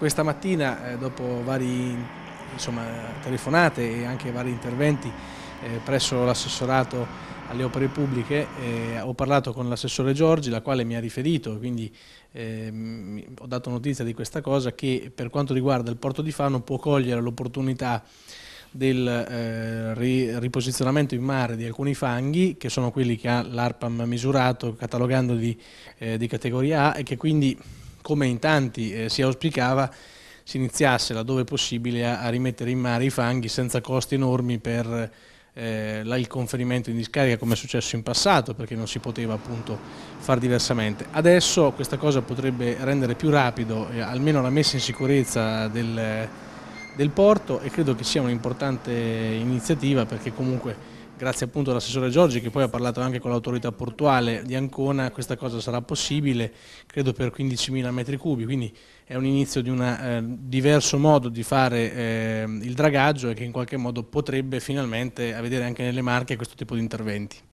Questa mattina, eh, dopo varie insomma, telefonate e anche vari interventi eh, presso l'assessorato alle opere pubbliche, eh, ho parlato con l'assessore Giorgi, la quale mi ha riferito, quindi ehm, ho dato notizia di questa cosa, che per quanto riguarda il porto di Fano può cogliere l'opportunità del eh, riposizionamento in mare di alcuni fanghi che sono quelli che ha l'ARPAM misurato catalogando di, eh, di categoria A e che quindi come in tanti eh, si auspicava, si iniziasse laddove possibile a, a, rimettere in mare i fanghi senza costi enormi per eh, il conferimento in discarica come è successo in passato perché non si poteva appunto far diversamente. Adesso questa cosa potrebbe rendere più rapido eh, almeno la messa in sicurezza del, del porto e credo che sia un'importante iniziativa perché comunque grazie appunto all'assessore Giorgi che poi ha parlato anche con l'autorità portuale di Ancona, questa cosa sarà possibile, credo per 15.000 metri cubi, quindi è un inizio di un eh, diverso modo di fare eh, il dragaggio e che in qualche modo potrebbe finalmente vedere anche nelle marche questo tipo di interventi.